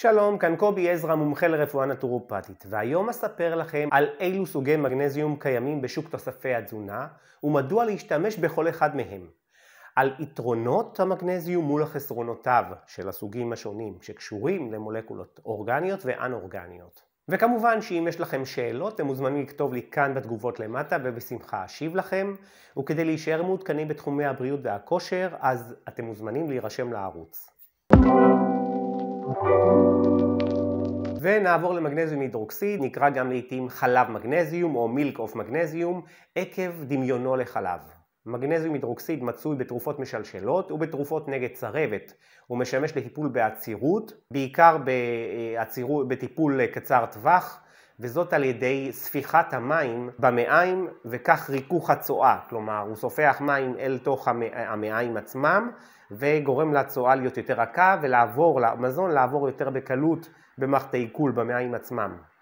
שלום, כאן קובי עזרא, מומחה לרפואה נטורופטית, והיום אספר לכם על אילו סוגי מגנזיום קיימים בשוק תוספי התזונה, ומדוע להשתמש בכל אחד מהם. על יתרונות המגנזיום מול החסרונותיו של הסוגים השונים שקשורים למולקולות אורגניות ואנאורגניות. וכמובן שאם יש לכם שאלות אתם מוזמנים לכתוב לי כאן בתגובות למטה ובשמחה אשיב לכם וכדי להישאר מעודכנים בתחומי הבריאות והכושר אז אתם מוזמנים להירשם לערוץ. ונעבור למגנזיום הידרוקסיד, נקרא גם לעיתים חלב מגנזיום או מילק אוף מגנזיום, עקב דמיונו לחלב. מגנזיום הידרוקסיד מצוי בתרופות משלשלות ובתרופות נגד צרבת. הוא משמש לטיפול בעצירות, בעיקר בעציר... אה, בטיפול אה, קצר טווח, וזאת על ידי ספיחת המים במעיים וכך ריכוך הצואה, כלומר הוא סופח מים אל תוך המעיים עצמם וגורם לצואה להיות יותר רכה ולעבור, למזון לעבור יותר בקלות במערכת העיכול במעיים עצמם.